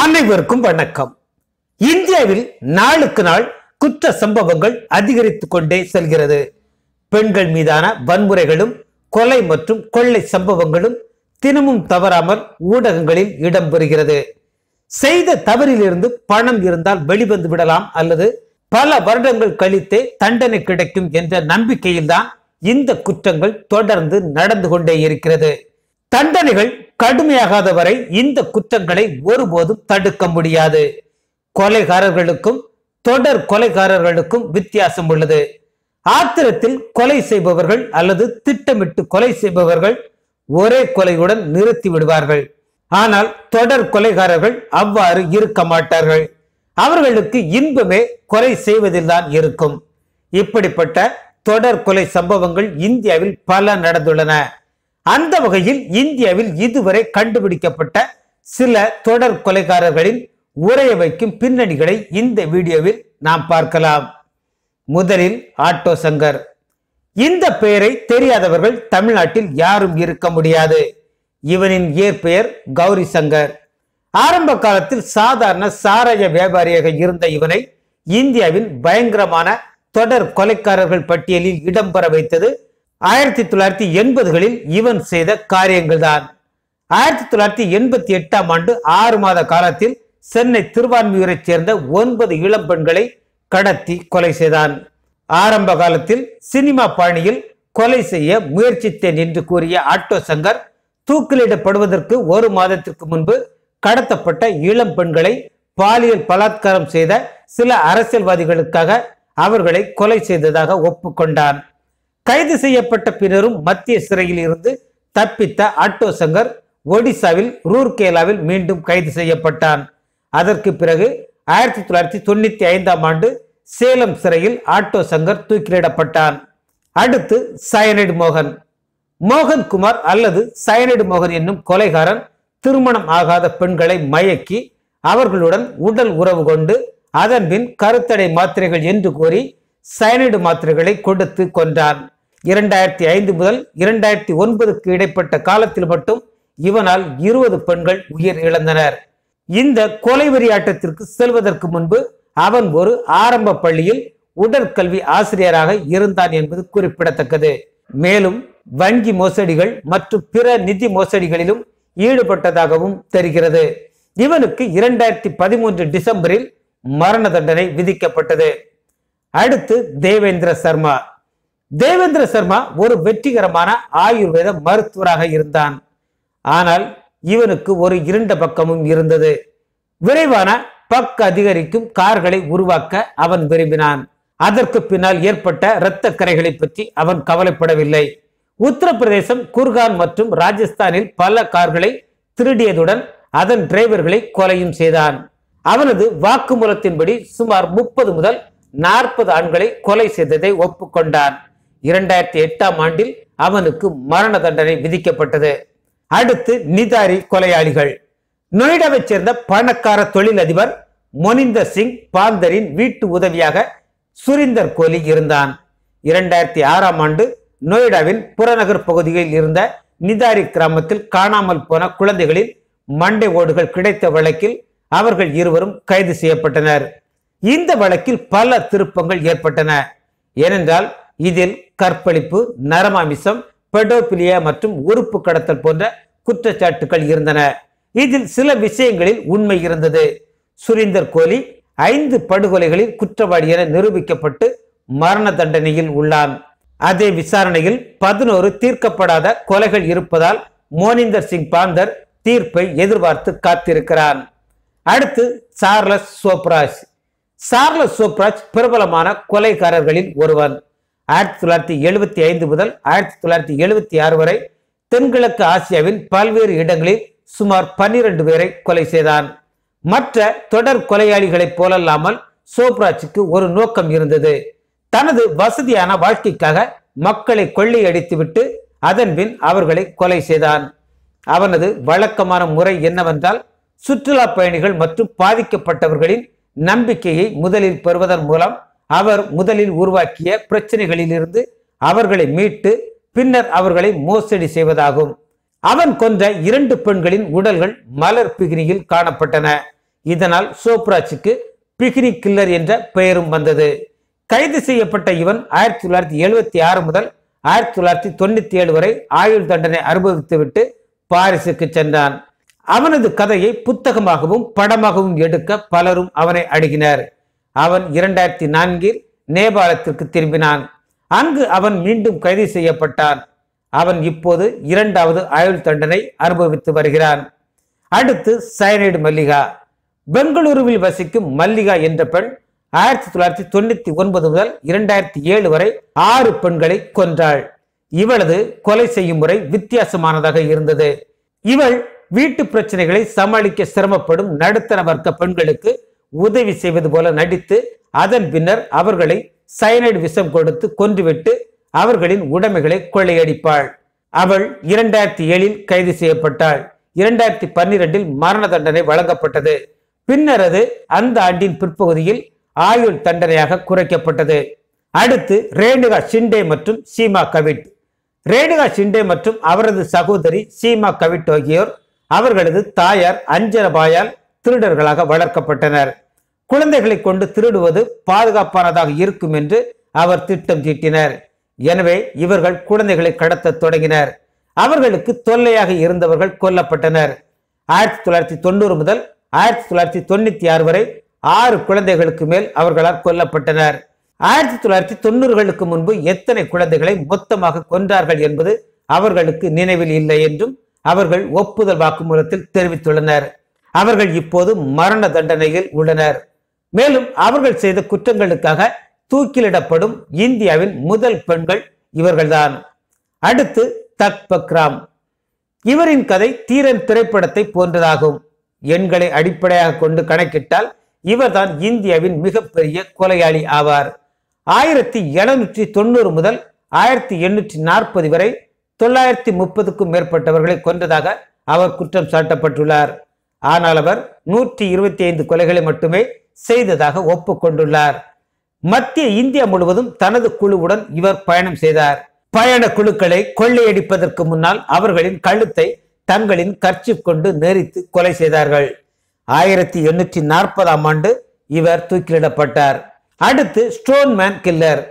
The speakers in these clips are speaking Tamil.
அனைவருக்கும் வணக்கம் இந்தியாவில் நாளுக்கு நாள் குற்ற சம்பவங்கள் அதிகரித்து கொண்டே செல்கிறது பெண்கள் மீதான வன்முறைகளும் கொலை மற்றும் கொள்ளை சம்பவங்களும் தினமும் தவறாமல் ஊடகங்களில் இடம்பெறுகிறது செய்த தவறிலிருந்து பணம் இருந்தால் வெளிவந்து விடலாம் அல்லது பல வருடங்கள் கழித்தே தண்டனை கிடைக்கும் என்ற நம்பிக்கையில்தான் இந்த குற்றங்கள் தொடர்ந்து நடந்து கொண்டே இருக்கிறது தண்டனைகள் கடுமையாகாத வரை இந்த குற்றங்களை ஒருபோதும் தடுக்க முடியாது கொலைகாரர்களுக்கும் தொடர் கொலைகாரர்களுக்கும் வித்தியாசம் உள்ளது ஆத்திரத்தில் கொலை செய்பவர்கள் அல்லது திட்டமிட்டு கொலை செய்பவர்கள் ஒரே கொலையுடன் நிறுத்தி விடுவார்கள் ஆனால் தொடர் கொலைகாரர்கள் அவ்வாறு இருக்க மாட்டார்கள் அவர்களுக்கு இன்பமே கொலை செய்வதில்தான் இருக்கும் இப்படிப்பட்ட தொடர் கொலை சம்பவங்கள் இந்தியாவில் பல நடந்துள்ளன அந்த வகையில் இந்தியாவில் இதுவரை கண்டுபிடிக்கப்பட்ட சில தொடர் கொலைகாரர்களின் உரைய வைக்கும் பின்னணிகளை இந்த வீடியோவில் நாம் பார்க்கலாம் முதலில் ஆட்டோ சங்கர் இந்த பெயரை தெரியாதவர்கள் தமிழ்நாட்டில் யாரும் இருக்க முடியாது இவனின் இயற்பெயர் கௌரி சங்கர் ஆரம்ப காலத்தில் சாதாரண சாராய வியாபாரியாக இருந்த இவனை இந்தியாவின் பயங்கரமான தொடர் கொலைக்காரர்கள் பட்டியலில் இடம்பெற வைத்தது ஆயிரத்தி தொள்ளாயிரத்தி எண்பதுகளில் இவன் செய்த காரியங்கள் தான் ஆயிரத்தி தொள்ளாயிரத்தி எண்பத்தி எட்டாம் ஆண்டு ஆறு மாத காலத்தில் சென்னை திருவான்மியூரைச் சேர்ந்த ஒன்பது இளம் பெண்களை கடத்தி கொலை செய்தான் ஆரம்ப காலத்தில் சினிமா பாணியில் கொலை செய்ய முயற்சித்தேன் என்று கூறிய ஆட்டோ சங்கர் தூக்கிலிடப்படுவதற்கு ஒரு மாதத்திற்கு முன்பு கடத்தப்பட்ட இளம் பெண்களை பாலியல் பலாத்காரம் செய்த சில அரசியல்வாதிகளுக்காக அவர்களை கொலை செய்ததாக ஒப்புக்கொண்டான் கைது செய்யப்பட்ட பின்னரும் மத்திய சிறையில் இருந்து தப்பித்த ஆட்டோ சங்கர் ஒடிசாவில் ரூர்கேலாவில் மீண்டும் கைது செய்யப்பட்டான் அதற்கு பிறகு ஆயிரத்தி தொள்ளாயிரத்தி தொண்ணூற்றி ஐந்தாம் ஆண்டு சேலம் சிறையில் ஆட்டோ சங்கர் தூக்கிலிடப்பட்டான் அடுத்து சயனைடு மோகன் மோகன்குமார் அல்லது சயனைடு மோகன் என்னும் கொலைகாரன் திருமணம் ஆகாத பெண்களை மயக்கி அவர்களுடன் உடல் உறவு கொண்டு அதன்பின் கருத்தடை மாத்திரைகள் என்று கூறி சயனைடு மாத்திரைகளை கொடுத்து கொன்றான் இரண்டாயிரத்தி ஐந்து முதல் இரண்டாயிரத்தி ஒன்பதுக்கு இடைப்பட்ட காலத்தில் மட்டும் இவனால் இருபது பெண்கள் உயிர் இழந்தனர் இந்த கொலை வெறியாட்டத்திற்கு செல்வதற்கு முன்பு அவன் ஒரு ஆரம்ப பள்ளியில் உடற்கல்வி ஆசிரியராக இருந்தான் என்பது குறிப்பிடத்தக்கது மேலும் வங்கி மோசடிகள் மற்றும் பிற நிதி மோசடிகளிலும் ஈடுபட்டதாகவும் தெரிகிறது இவனுக்கு இரண்டாயிரத்தி பதிமூன்று டிசம்பரில் மரண தண்டனை விதிக்கப்பட்டது அடுத்து தேவேந்திர சர்மா தேவேந்திர சர்மா ஒரு வெற்றிகரமான ஆயுர்வேத மருத்துவராக இருந்தான் ஆனால் இவனுக்கு ஒரு இருண்ட பக்கமும் இருந்தது விரைவான பக் அதிகரிக்கும் கார்களை உருவாக்க அவன் விரும்பினான் அதற்கு பின்னால் ஏற்பட்ட இரத்த கரைகளை பற்றி அவன் கவலைப்படவில்லை உத்தரப்பிரதேசம் குர்கான் மற்றும் ராஜஸ்தானில் பல கார்களை திருடியதுடன் அதன் டிரைவர்களை கொலையும் செய்தான் அவனது வாக்குமூலத்தின்படி சுமார் முப்பது முதல் நாற்பது ஆண்களை கொலை செய்ததை ஒப்புக்கொண்டான் இரண்டாயிரத்தி எட்டாம் ஆண்டில் அவனுக்கு மரண தண்டனை விதிக்கப்பட்டது அடுத்து நிதாரி கொலையாளிகள் நொய்டாவைச் சேர்ந்த பணக்கார தொழிலதிபர் மொனிந்தர் சிங் பாந்தரின் வீட்டு உதவியாக சுரிந்தர் கோலி இருந்தான் இரண்டாயிரத்தி ஆறாம் ஆண்டு நொய்டாவின் புறநகர் பகுதியில் இருந்த நிதாரி கிராமத்தில் காணாமல் போன குழந்தைகளில் மண்டை ஓடுகள் கிடைத்த வழக்கில் அவர்கள் இருவரும் கைது செய்யப்பட்டனர் இந்த வழக்கில் பல திருப்பங்கள் ஏற்பட்டன ஏனென்றால் இதில் கற்பழிப்பு நரமாமிசம் பெடோபிலியா மற்றும் உறுப்பு கடத்தல் போன்ற குற்றச்சாட்டுகள் இருந்தன இதில் சில விஷயங்களில் உண்மை இருந்தது சுரீந்தர் கோலி ஐந்து படுகொலைகளில் குற்றவாளி என நிரூபிக்கப்பட்டு மரண தண்டனையில் உள்ளான் அதே விசாரணையில் பதினோரு தீர்க்கப்படாத கொலைகள் இருப்பதால் மோனிந்தர் சிங் பாந்தர் தீர்ப்பை எதிர்பார்த்து காத்திருக்கிறான் அடுத்து சார்லஸ் சோப்ராஜ் சார்லஸ் சோப்ராஜ் பிரபலமான கொலைகாரர்களில் ஒருவன் ஆயிரத்தி தொள்ளாயிரத்தி எழுபத்தி ஐந்து முதல் ஆயிரத்தி தொள்ளாயிரத்தி எழுபத்தி ஆறு வரை தென்கிழக்கு ஆசியாவின் பல்வேறு இடங்களில் சுமார் பன்னிரண்டு பேரை கொலை செய்தான் மற்ற தொடர் கொலையாளிகளைப் போலல்லாமல் சோப்ராஜுக்கு ஒரு நோக்கம் இருந்தது தனது வசதியான வாழ்க்கைக்காக மக்களை அடித்துவிட்டு அதன்பின் அவர்களை கொலை செய்தான் அவனது வழக்கமான முறை என்னவென்றால் சுற்றுலா பயணிகள் மற்றும் பாதிக்கப்பட்டவர்களின் நம்பிக்கையை முதலில் பெறுவதன் மூலம் அவர் முதலில் உருவாக்கிய பிரச்சனைகளிலிருந்து அவர்களை மீட்டு பின்னர் அவர்களை மோசடி செய்வதாகும் அவன் கொன்ற இரண்டு பெண்களின் உடல்கள் மலர் பிகினியில் காணப்பட்டன இதனால் சோப்ராஜுக்கு பிகினி கில்லர் என்ற பெயரும் வந்தது கைது செய்யப்பட்ட இவன் ஆயிரத்தி தொள்ளாயிரத்தி எழுபத்தி ஆறு முதல் ஆயிரத்தி தொள்ளாயிரத்தி தொண்ணூத்தி ஏழு வரை ஆயுள் தண்டனை அனுபவித்துவிட்டு பாரிசுக்கு சென்றான் அவனது கதையை புத்தகமாகவும் படமாகவும் எடுக்க பலரும் அவனை அணுகினர் அவன் இரண்டாயிரத்தி நான்கில் நேபாளத்திற்கு திரும்பினான் அங்கு அவன் மீண்டும் கைது செய்யப்பட்டான் அவன் இப்போது இரண்டாவது ஆயுள் தண்டனை அனுபவித்து வருகிறான் அடுத்து சயனைடு மல்லிகா பெங்களூருவில் வசிக்கும் மல்லிகா என்ற பெண் ஆயிரத்தி தொள்ளாயிரத்தி தொண்ணூத்தி ஒன்பது முதல் இரண்டாயிரத்தி ஏழு வரை ஆறு பெண்களை கொன்றாள் இவளது கொலை செய்யும் முறை வித்தியாசமானதாக இருந்தது இவள் வீட்டு பிரச்சனைகளை சமாளிக்க சிரமப்படும் நடுத்தர வர்க்க பெண்களுக்கு உதவி செய்வது போல நடித்து அதன் பின்னர் அவர்களை சயனைடு விஷம் கொடுத்து கொன்றுவிட்டு அவர்களின் உடைமைகளை கொள்ளையடிப்பாள் அவள் இரண்டாயிரத்தி ஏழில் கைது செய்யப்பட்டாள் இரண்டாயிரத்தி பன்னிரெண்டில் மரண தண்டனை வழங்கப்பட்டது பின்னர் அது அந்த ஆண்டின் பிற்பகுதியில் ஆயுள் தண்டனையாக குறைக்கப்பட்டது அடுத்து ரேணுகா ஷிண்டே மற்றும் சீமா கவிட் ரேணுகா ஷிண்டே மற்றும் அவரது சகோதரி சீமா கவிட் ஆகியோர் அவர்களது தாயார் அஞ்சரபாயால் திருடர்களாக வளர்க்கப்பட்டனர் குழந்தைகளை கொண்டு திருடுவது பாதுகாப்பானதாக இருக்கும் என்று அவர் திட்டம் தீட்டினர் எனவே இவர்கள் குழந்தைகளை கடத்த தொடங்கினர் அவர்களுக்கு தொல்லையாக இருந்தவர்கள் கொல்லப்பட்டனர் ஆயிரத்தி தொள்ளாயிரத்தி தொண்ணூறு முதல் ஆயிரத்தி தொள்ளாயிரத்தி தொண்ணூத்தி ஆறு வரை ஆறு குழந்தைகளுக்கு மேல் அவர்களால் கொல்லப்பட்டனர் ஆயிரத்தி தொள்ளாயிரத்தி தொண்ணூறுகளுக்கு முன்பு எத்தனை குழந்தைகளை மொத்தமாக கொன்றார்கள் என்பது அவர்களுக்கு நினைவில் இல்லை என்றும் அவர்கள் ஒப்புதல் வாக்குமூலத்தில் தெரிவித்துள்ளனர் அவர்கள் இப்போது மரண தண்டனையில் உள்ளனர் மேலும் அவர்கள் செய்த குற்றங்களுக்காக தூக்கிலிடப்படும் இந்தியாவின் முதல் பெண்கள் இவர்கள்தான் அடுத்து தக் பக்ராம் இவரின் கதை தீரன் திரைப்படத்தை போன்றதாகும் எண்களை அடிப்படையாக கொண்டு கணக்கிட்டால் இவர்தான் இந்தியாவின் மிகப்பெரிய கொலையாளி ஆவார் ஆயிரத்தி எழுநூற்றி தொண்ணூறு முதல் ஆயிரத்தி எண்ணூற்றி நாற்பது வரை தொள்ளாயிரத்தி முப்பதுக்கும் மேற்பட்டவர்களை கொன்றதாக அவர் குற்றம் சாட்டப்பட்டுள்ளார் ஆனால் அவர் நூற்றி இருபத்தி ஐந்து கொலைகளை மட்டுமே செய்ததாக ஒப்புக்கொண்டுள்ளார் மத்திய இந்தியா முழுவதும் தனது குழுவுடன் இவர் பயணம் செய்தார் பயண குழுக்களை கொள்ளையடிப்பதற்கு முன்னால் அவர்களின் கழுத்தை தங்களின் கர்ச்சி கொண்டு நெறித்து கொலை செய்தார்கள் ஆயிரத்தி எண்ணூற்றி நாற்பதாம் ஆண்டு இவர் தூக்கிலிடப்பட்டார் அடுத்து ஸ்டோன்மேன் கில்லர்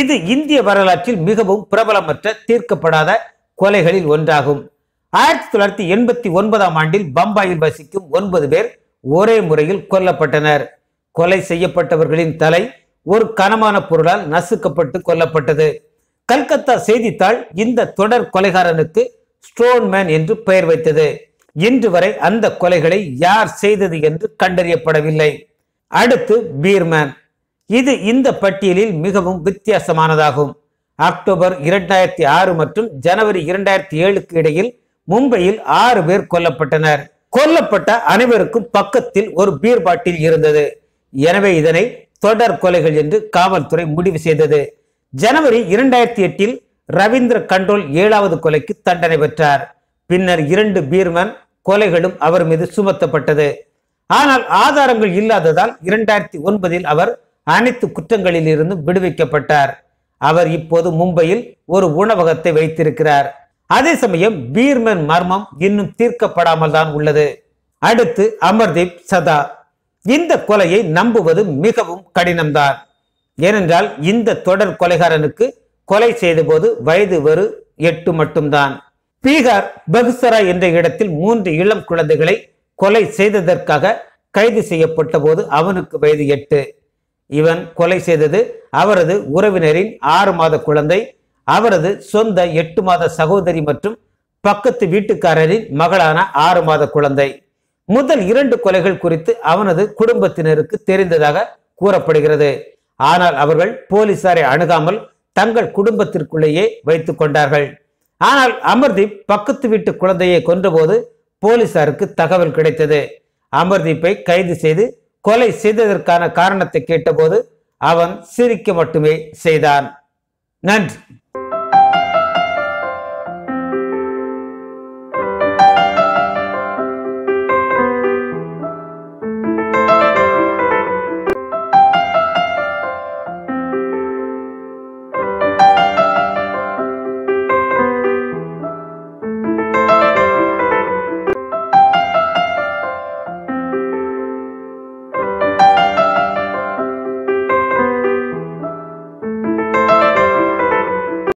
இது இந்திய வரலாற்றில் மிகவும் பிரபலமற்ற தீர்க்கப்படாத கொலைகளில் ஒன்றாகும் ஆயிரத்தி தொள்ளாயிரத்தி எண்பத்தி ஒன்பதாம் ஆண்டில் பம்பாயில் வசிக்கும் ஒன்பது பேர் ஒரே முறையில் கொல்லப்பட்டனர் கொலை செய்யப்பட்டவர்களின் தலை ஒரு கனமான பொருளால் நசுக்கப்பட்டு கொல்லப்பட்டது கல்கத்தா செய்தித்தாள் இந்த தொடர் கொலைகாரனுக்கு ஸ்டோன்மேன் என்று பெயர் வைத்தது இன்று வரை அந்த கொலைகளை யார் செய்தது என்று கண்டறியப்படவில்லை அடுத்து பீர்மேன் இது இந்த பட்டியலில் மிகவும் வித்தியாசமானதாகும் அக்டோபர் இரண்டாயிரத்தி ஆறு மற்றும் ஜனவரி இரண்டாயிரத்தி ஏழுக்கு இடையில் மும்பையில் ஆறு பேர் கொல்லப்பட்டனர் கொல்லப்பட்ட அனைவருக்கும் பக்கத்தில் ஒரு பீர் பாட்டில் இருந்தது எனவே இதனை தொடர் கொலைகள் என்று காவல்துறை முடிவு செய்தது ஜனவரி இரண்டாயிரத்தி எட்டில் ரவீந்திர கண்ட்ரோல் ஏழாவது கொலைக்கு தண்டனை பெற்றார் பின்னர் இரண்டு பீர்மன் கொலைகளும் அவர் மீது சுமத்தப்பட்டது ஆனால் ஆதாரங்கள் இல்லாததால் இரண்டாயிரத்தி ஒன்பதில் அவர் அனைத்து குற்றங்களில் இருந்தும் விடுவிக்கப்பட்டார் அவர் இப்போது மும்பையில் ஒரு உணவகத்தை வைத்திருக்கிறார் அதே சமயம் பீர்மன் மர்மம் இன்னும் தீர்க்கப்படாமல் தான் உள்ளது அடுத்து அமர்தீப் சதா இந்த கொலையை நம்புவது மிகவும் கடினம்தான் ஏனென்றால் இந்த தொடர் கொலைகாரனுக்கு கொலை செய்தபோது வயது வெறு எட்டு மட்டும்தான் பீகார் பகுசரா என்ற இடத்தில் மூன்று இளம் குழந்தைகளை கொலை செய்ததற்காக கைது செய்யப்பட்ட போது அவனுக்கு வயது எட்டு இவன் கொலை செய்தது அவரது உறவினரின் ஆறு மாத குழந்தை அவரது சொந்த எட்டு மாத சகோதரி மற்றும் பக்கத்து வீட்டுக்காரரின் மகளான ஆறு மாத குழந்தை முதல் இரண்டு கொலைகள் குறித்து அவனது குடும்பத்தினருக்கு தெரிந்ததாக கூறப்படுகிறது ஆனால் அவர்கள் போலீசாரை அணுகாமல் தங்கள் குடும்பத்திற்குள்ளேயே வைத்து கொண்டார்கள் ஆனால் அமர்தீப் பக்கத்து வீட்டு குழந்தையை கொன்றபோது போலீசாருக்கு தகவல் கிடைத்தது அமர்தீப்பை கைது செய்து கொலை செய்ததற்கான காரணத்தை கேட்டபோது அவன் சிரிக்க மட்டுமே செய்தான் நன்றி